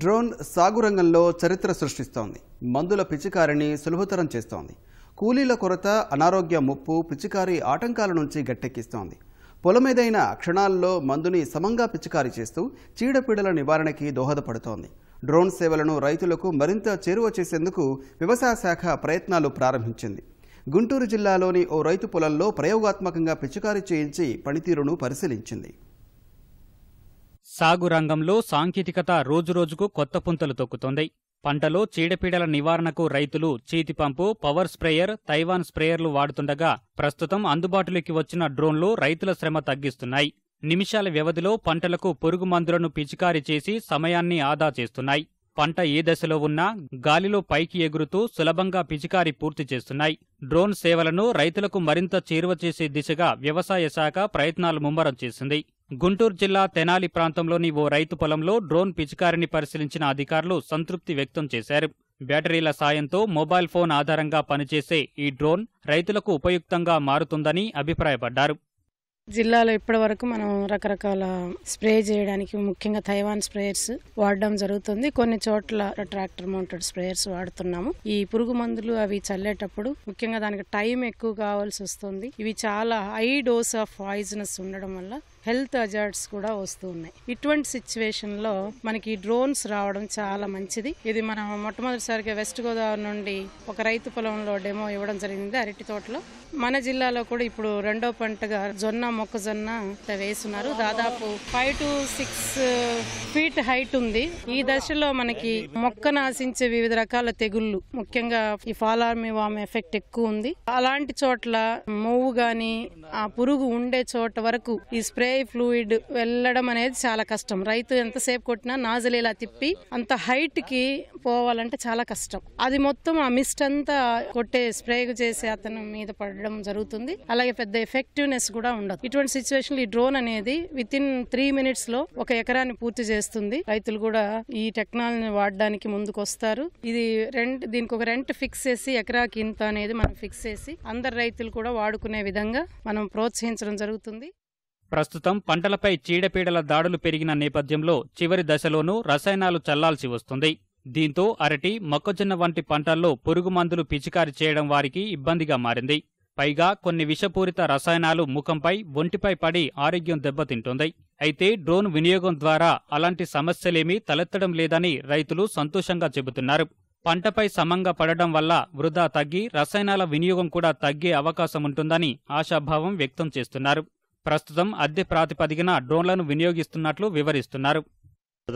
drone సాగు రంగంలో చరిత్ర సృష్టిస్తోంది మందుల పిచికారిని సులభతరం చేస్తోంది కూలీల కొరత అనారోగ్య ముప్పు పిచికారి ఆటంకాల నుంచి గట్టెక్కిస్తోంది పొలమేదైన క్షణాల్లో మందుని సమంగా పిచికారి చేస్తూ చీడపీడల నివారణకి దోహదపడుతోంది డ్రోన్ సేవలను రైతులకు మరింత చేరువ చేసేందుకు వ్యవసాయ శాఖ ప్రయత్నాలు ప్రారంభించింది గుంటూరు జిల్లాలోని ఓ రైతు పొలంలో ప్రయోగాత్మకంగా పిచికారి చేయించి పనితీరును పరిశీలించింది సాగు రంగంలో సాంకేతికత రోజురోజుకు కొత్త పుంతలు తొక్కుతోంది పంటలో చీడపీడల నివారణకు రైతులు చీతిపంపు పవర్ స్ప్రేయర్ తైవాన్ స్ప్రేయర్లు వాడుతుండగా ప్రస్తుతం అందుబాటులోకి వచ్చిన డ్రోన్లు రైతుల శ్రమ తగ్గిస్తున్నాయి నిమిషాల వ్యవధిలో పంటలకు పురుగు మందులను పిచికారీ చేసి సమయాన్ని ఆదా చేస్తున్నాయి పంట ఏ దశలో ఉన్నా గాలిలో పైకి ఎగురుతూ సులభంగా పిచికారీ పూర్తి చేస్తున్నాయి డ్రోన్ సేవలను రైతులకు మరింత చేరువ చేసే దిశగా వ్యవసాయ శాఖ ప్రయత్నాలు ముమ్మరం చేసింది గుంటూరు జిల్లా తెనాలి ప్రాంతంలోని ఓ రైతు పొలంలో డ్రోన్ పిచికారిని పరిశీలించిన అధికారులు సంతృప్తి వ్యక్తం చేశారు బ్యాటరీల సాయంతో మొబైల్ ఫోన్ ఆధారంగా పనిచేసే ఈ డ్రోన్ రైతులకు ఉపయుక్తంగా మారుతుందని అభిప్రాయపడ్డారు జిల్లాలో ఇప్పటివరకు మనం రకరకాల స్ప్రే చేయడానికి ముఖ్యంగా తైవాన్ స్ప్రేయర్స్ వాడడం జరుగుతుంది కొన్ని చోట్ల ట్రాక్టర్ మౌంటెడ్ స్ప్రేయర్స్ వాడుతున్నాము ఈ పురుగు మందులు అవి చల్లేటప్పుడు ముఖ్యంగా దానికి టైం ఎక్కువ కావాల్సి వస్తుంది ఇవి చాలా హై డోస్ ఆఫ్ పాయిజనస్ ఉండడం వల్ల హెల్త్ అజార్డ్స్ కూడా వస్తూ ఉన్నాయి ఇటువంటి లో మనకి డ్రోన్స్ రావడం చాలా మంచిది ఇది మనం మొట్టమొదటిసారిగా వెస్ట్ గోదావరి నుండి ఒక రైతు పొలంలో డెమో ఇవ్వడం జరిగింది అరటి తోటలో మన జిల్లాలో కూడా ఇప్పుడు రెండో పంటగా జొన్న మొక్కజొన్న వేస్తున్నారు దాదాపు five to six feet height ఉంది ఈ దశలో మనకి మొక్క నాశించే వివిధ రకాల తెగుళ్ళు ముఖ్యంగా ఈ ఫాలార్మి వామ్ ఎఫెక్ట్ ఎక్కువ ఉంది అలాంటి చోట్ల మొవ్వు గాని ఆ పురుగు ఉండే చోట వరకు ఈ స్ప్రే ఉంటే ఫ్లూయిడ్ వెళ్ళడం అనేది చాలా కష్టం రైతు ఎంతసేపు కొట్టినా నాజలేలా తిప్పి అంత హైట్ కి పోవాలంటే చాలా కష్టం అది మొత్తం ఆ మిస్ట్ అంతా కొట్టే స్ప్రే చేసి అతను మీద పడడం జరుగుతుంది అలాగే పెద్ద ఎఫెక్టివ్నెస్ కూడా ఉండదు ఇటువంటి సిచ్యువేషన్ ఈ డ్రోన్ అనేది విత్ ఇన్ త్రీ మినిట్స్ లో ఒక ఎకరాన్ని పూర్తి చేస్తుంది రైతులు కూడా ఈ టెక్నాలజీని వాడడానికి ముందుకు వస్తారు ఇది రెంట్ దీనికి ఒక రెంట్ ఫిక్స్ చేసి ఎకరాకి ఇంత అనేది మనం ఫిక్స్ చేసి అందరు రైతులు కూడా వాడుకునే విధంగా మనం ప్రోత్సహించడం జరుగుతుంది ప్రస్తుతం పంటలపై చీడపీడల దాడులు పెరిగిన నేపథ్యంలో చివరి దశలోనూ రసాయనాలు చల్లాల్సి వస్తుంది దీంతో అరటి మొక్కజొన్న వంటి పంటల్లో పురుగు మందులు పిచికారి చేయడం వారికి ఇబ్బందిగా మారింది పైగా కొన్ని విషపూరిత రసాయనాలు ముఖంపై ఒంటిపై పడి ఆరోగ్యం దెబ్బతింటుంది అయితే డ్రోన్ వినియోగం ద్వారా అలాంటి సమస్యలేమీ తలెత్తడం లేదని రైతులు సంతోషంగా చెబుతున్నారు పంటపై సమంగా పడడం వల్ల వృధా తగ్గి రసాయనాల వినియోగం కూడా తగ్గే అవకాశముంటుందని ఆశాభావం వ్యక్తం చేస్తున్నారు ప్రస్తుతం అద్దె ప్రాతిపదికన డ్రోన్లను వినియోగిస్తున్నట్లు వివరిస్తున్నారు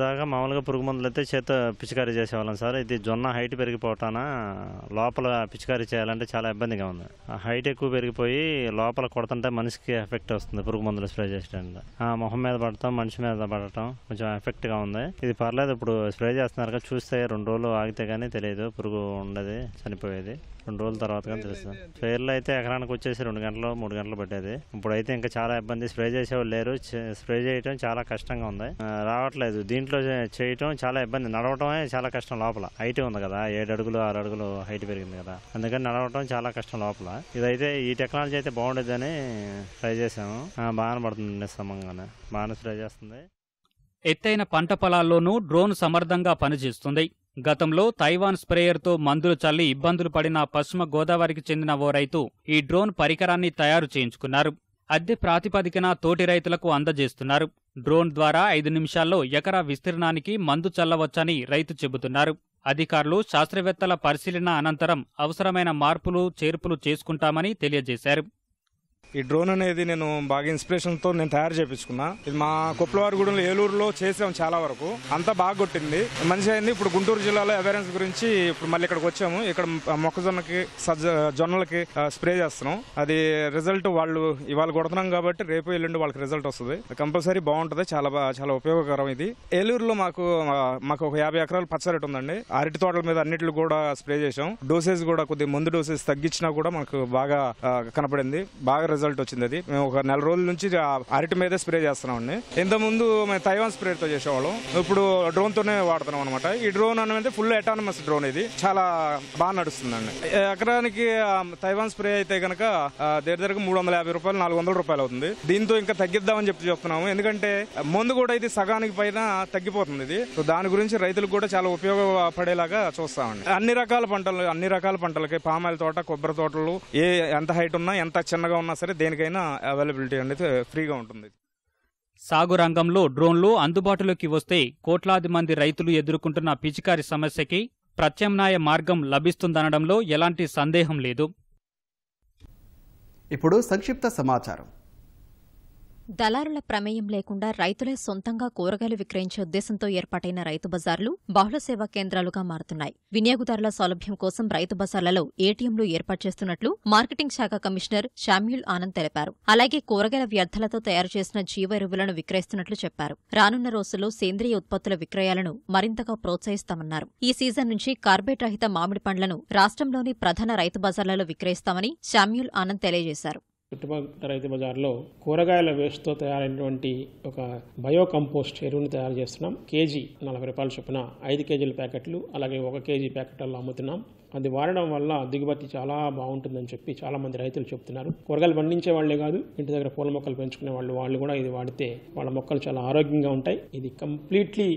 దాకా మామూలుగా పురుగు మందులు అయితే చేత పిచికారీ చేసేవాళ్ళం సార్ ఇది జొన్న హైట్ పెరిగిపోవటాన లోపల పిచికారీ చేయాలంటే చాలా ఇబ్బందిగా ఉంది హైట్ ఎక్కువ పెరిగిపోయి లోపల కొడుతుంటే మనిషికి ఎఫెక్ట్ వస్తుంది పురుగు మందులు స్ప్రే ఆ మొహం మీద పడటం మనిషి మీద పడటం కొంచెం ఎఫెక్ట్గా ఉంది ఇది పర్లేదు ఇప్పుడు స్ప్రే చేస్తున్నారు చూస్తే రెండు రోజులు ఆగితే కానీ తెలియదు పురుగు ఉండదు చనిపోయేది రెండు రోజుల తర్వాత కానీ తెలుస్తుంది స్ప్రేయర్లు అయితే ఎకరానికి వచ్చేసి రెండు గంటలు మూడు గంటలు పట్టేది ఇప్పుడు అయితే ఇంకా చాలా ఇబ్బంది స్ప్రే చేసేవాళ్ళు లేరు స్ప్రే చేయటం చాలా కష్టంగా ఉంది రావట్లేదు దీంట్లో చేయటం చాలా ఇబ్బంది నడవటమే చాలా కష్టం లోపల హైట్ ఉంది కదా ఏడు అడుగులు ఆరు అడుగులు హైట్ పెరిగింది కదా అందుకని నడవటం చాలా కష్టం లోపల ఇదైతే ఈ టెక్నాలజీ అయితే అని ట్రై చేసాము బాగానే పడుతుంది సమంగానే బాగానే స్ప్రే చేస్తుంది ఎత్తైన పంట పొలాల్లోనూ డ్రోన్ సమర్థంగా పనిచేస్తుంది గతంలో తైవాన్ స్ప్రేయర్తో మందులు చల్లి ఇబ్బందులు పడిన పశ్చిమ గోదావరికి చెందిన ఓ రైతు ఈ డ్రోన్ పరికరాన్ని తయారు చేయించుకున్నారు అద్దె ప్రాతిపదికన తోటి రైతులకు అందజేస్తున్నారు డ్రోన్ ద్వారా ఐదు నిమిషాల్లో ఎకరా విస్తీర్ణానికి మందు చల్లవచ్చని రైతు చెబుతున్నారు అధికారులు శాస్త్రవేత్తల పరిశీలన అనంతరం అవసరమైన మార్పులు చేర్పులు చేసుకుంటామని తెలియజేశారు ఈ డ్రోన్ అనేది నేను బాగా ఇన్స్పిరేషన్తో నేను తయారు చేయించుకున్నా ఇది మా కొప్పలవారిగూడెంలో ఏలూరులో చేసాం చాలా వరకు అంతా బాగా కొట్టింది మంచి అయింది ఇప్పుడు గుంటూరు జిల్లాలో అవేర్నెస్ గురించి ఇప్పుడు మళ్ళీ ఇక్కడికి వచ్చాము ఇక్కడ మొక్కజొన్నకి సజ్జ జొన్నలకి స్ప్రే చేస్తున్నాం అది రిజల్ట్ వాళ్ళు ఇవాళ కొడుతున్నాం కాబట్టి రేపు ఎల్లుండి వాళ్ళకి రిజల్ట్ వస్తుంది కంపల్సరీ బాగుంటుంది చాలా చాలా ఉపయోగకరం ఇది ఏలూరులో మాకు మాకు ఒక యాభై ఎకరాలు పచ్చరటి ఉందండి అరటి తోటల మీద అన్నిట్లు కూడా స్ప్రే చేసాం డోసేజ్ కూడా కొద్దిగా మందు డోసేజ్ తగ్గించినా కూడా మనకు బాగా కనపడింది బాగా రిజల్ట్ రిజల్ట్ వచ్చింది అది మేము ఒక నెల రోజుల నుంచి అరటి మీద స్ప్రే చేస్తున్నాం అండి ఇంతకుముందు మేము తైవాన్ స్ప్రేతో చేసేవాళ్ళం ఇప్పుడు డ్రోన్తోనే వాడుతున్నాం అనమాట ఈ డ్రోన్ అనేది ఫుల్ ఎటానమస్ డ్రోన్ ఇది చాలా బాగా నడుస్తుంది అండి ఎకరానికి తైవాన్ స్ప్రే అయితే కనుక దగ్గర దగ్గర మూడు వందల యాభై రూపాయలు నాలుగు వందల రూపాయలు అవుతుంది దీంతో ఇంకా తగ్గిద్దామని చెప్పి చెప్తున్నాము ఎందుకంటే ముందు కూడా ఇది సగానికి పైన తగ్గిపోతుంది ఇది దాని గురించి రైతులకు కూడా చాలా ఉపయోగపడేలాగా చూస్తామండి అన్ని రకాల పంటలు అన్ని రకాల పంటలకి పామాయిల తోట కొబ్బరి తోటలు ఏ ఎంత హైట్ ఉన్నా ఎంత చిన్నగా ఉన్నా సరే అంటే దేనికైనా అవైలబిలిటీ అనేది ఫ్రీగా ఉంటుంది సాగు రంగంలో డ్రోన్లు అందుబాటులోకి వస్తే కోట్లాది మంది రైతులు ఎదుర్కొంటున్న పిచికారి సమస్యకి ప్రత్యామ్నాయ మార్గం లభిస్తుందనడంలో ఎలాంటి సందేహం లేదు ఇప్పుడు సంక్షిప్త సమాచారం దళారుల ప్రమేయం లేకుండా రైతులే సొంతంగా కూరగాయలు విక్రయించే ఉద్దేశంతో ఏర్పాటైన రైతు బజార్లు బహుళ సేవా కేంద్రాలుగా మారుతున్నాయి వినియోగదారుల సౌలభ్యం కోసం రైతు బజార్లలో ఏటీఎంలు ఏర్పాటు చేస్తున్నట్లు మార్కెటింగ్ శాఖ కమిషనర్ షామ్యుల్ ఆనంద్ తెలిపారు అలాగే కూరగాయల వ్యర్థాలతో తయారు చేసిన జీవ ఎరువులను విక్రయిస్తున్నట్లు చెప్పారు రానున్న రోజుల్లో సేంద్రియ ఉత్పత్తుల విక్రయాలను మరింతగా ప్రోత్సహిస్తామన్నారు ఈ సీజన్ నుంచి కార్బేట్ రహిత మామిడి పండ్లను రాష్ట్రంలోని ప్రధాన రైతు బజార్లలో విక్రయిస్తామని షామ్యుల్ ఆనంద్ తెలియజేశారు చుట్టుపక్కల రైతు బజార్లో కూరగాయల వేస్ట్తో తయారైనటువంటి ఒక బయో కంపోస్ట్ ఎరువుని తయారు చేస్తున్నాం కేజీ నలభై రూపాయల చొప్పున ఐదు కేజీల ప్యాకెట్లు అలాగే ఒక కేజీ ప్యాకెట్లలో అమ్ముతున్నాం అది వాడడం వల్ల దిగుబడి చాలా బాగుంటుందని చెప్పి చాలామంది రైతులు చెప్తున్నారు కూరగాయలు పండించే వాళ్ళే కాదు ఇంటి దగ్గర పూల మొక్కలు పెంచుకునే వాళ్ళు వాళ్ళు కూడా ఇది వాడితే వాళ్ళ మొక్కలు చాలా ఆరోగ్యంగా ఉంటాయి ఇది కంప్లీట్లీ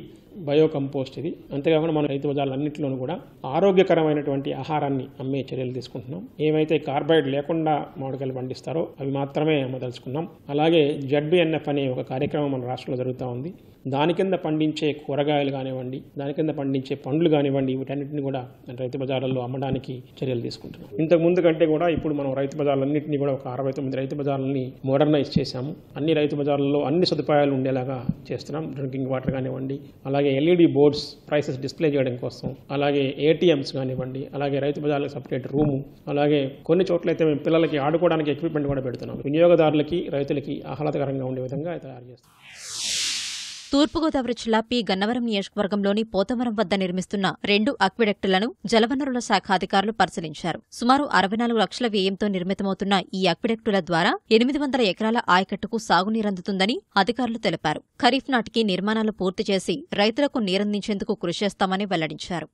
బయో కంపోస్ట్ ఇది అంతేకాకుండా మనం రైతు బజార్లన్నింటిలోనూ కూడా ఆరోగ్యకరమైనటువంటి ఆహారాన్ని అమ్మే చర్యలు తీసుకుంటున్నాం ఏమైతే కార్బైడ్ లేకుండా మామిడికాయలు పండిస్తారో అవి మాత్రమే అమ్మదలుచుకున్నాం అలాగే జడ్బిఎన్ఎఫ్ అనే ఒక కార్యక్రమం మన రాష్ట్రంలో జరుగుతూ ఉంది దాని కింద పండించే కూరగాయలు కానివ్వండి దాని కింద పండించే పండ్లు కానివ్వండి వీటన్నిటిని కూడా రైతు బజార్లలో అమ్మడానికి చర్యలు తీసుకుంటున్నాం ఇంతకు ముందు కంటే కూడా ఇప్పుడు మనం రైతు బజార్లన్నింటినీ కూడా ఒక అరవై తొమ్మిది రైతు బజార్లని మోడర్నైజ్ చేశాము అన్ని రైతు బజార్లలో అన్ని సదుపాయాలు ఉండేలాగా చేస్తున్నాం డ్రింకింగ్ వాటర్ కానివ్వండి అలాగే ఎల్ఈడి బోర్డ్స్ ప్రైసెస్ డిస్ప్లే చేయడం కోసం అలాగే ఏటీఎంస్ కానివ్వండి అలాగే రైతు బజార్లకు సపరేట్ రూము అలాగే కొన్ని చోట్ల అయితే మేము పిల్లలకి ఆడుకోవడానికి ఎక్విప్మెంట్ కూడా పెడుతున్నాం వినియోగదారులకి రైతులకి ఆహ్లాదకరంగా ఉండే విధంగా తయారు చేస్తాం తూర్పుగోదావరి జిల్లా పి గన్నవరం నియోజకవర్గంలోని పోతవరం వద్ద నిర్మిస్తున్న రెండు అక్విడెక్టులను జలవనరుల శాఖ అధికారులు పరిశీలించారు సుమారు అరవై నాలుగు లక్షల వ్యయంతో నిర్మితమవుతున్న ఈ అక్విడెక్టుల ద్వారా ఎనిమిది వందల ఎకరాల ఆయకట్టుకు సాగునీరందుతుందని అధికారులు తెలిపారు ఖరీఫ్ నాటికి నిర్మాణాలు పూర్తి చేసి రైతులకు నీరందించేందుకు కృషి చేస్తామని వెల్లడించారు